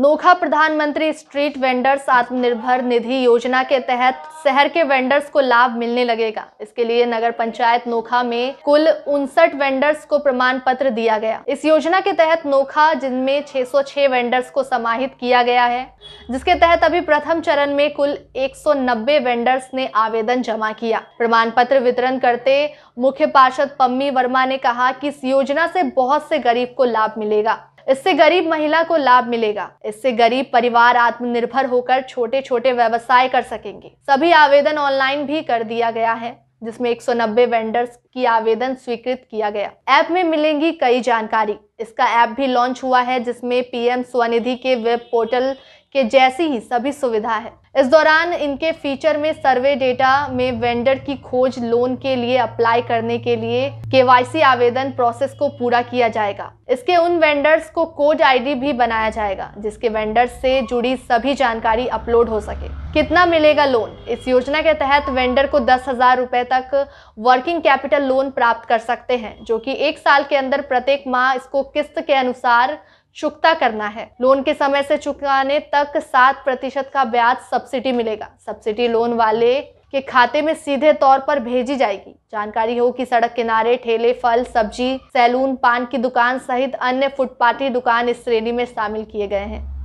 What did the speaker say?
नोखा प्रधानमंत्री street vendors आत्मनिर्भर निधि योजना के तहत शहर के वेंडर्स को लाभ मिलने लगेगा इसके लिए नगर पंचायत नोखा में कुल उनसठ वेंडर्स को प्रमाण पत्र दिया गया इस योजना के तहत नोखा जिनमें 606 वेंडर्स को समाहित किया गया है जिसके तहत अभी प्रथम चरण में कुल 190 वेंडर्स ने आवेदन जमा किया प्रमाण पत्र वितरण करते मुख्य पार्षद पम्मी वर्मा ने कहा की इस योजना से बहुत से गरीब को लाभ मिलेगा इससे गरीब महिला को लाभ मिलेगा इससे गरीब परिवार आत्मनिर्भर होकर छोटे छोटे व्यवसाय कर सकेंगे सभी आवेदन ऑनलाइन भी कर दिया गया है जिसमें 190 वेंडर्स की आवेदन स्वीकृत किया गया ऐप में मिलेंगी कई जानकारी इसका ऐप भी लॉन्च हुआ है जिसमें पीएम स्वनिधि के वेब पोर्टल के जैसी ही सभी सुविधा है इस दौरान इनके फीचर में सर्वे डेटा में वेंडर की खोज लोन के लिए अप्लाई करने के लिए केवाईसी आवेदन प्रोसेस को पूरा किया जाएगा इसके उन वेंडर्स को कोड आईडी भी बनाया जाएगा जिसके वेंडर्स से जुड़ी सभी जानकारी अपलोड हो सके कितना मिलेगा लोन इस योजना के तहत वेंडर को दस हजार रुपए तक वर्किंग कैपिटल लोन प्राप्त कर सकते हैं जो कि एक साल के अंदर प्रत्येक माह इसको किस्त के अनुसार चुकता करना है लोन के समय से चुकाने तक सात प्रतिशत का ब्याज सब्सिडी मिलेगा सब्सिडी लोन वाले के खाते में सीधे तौर पर भेजी जाएगी जानकारी हो कि सड़क किनारे ठेले फल सब्जी सैलून पान की दुकान सहित अन्य फुटपाथी दुकान इस श्रेणी में शामिल किए गए हैं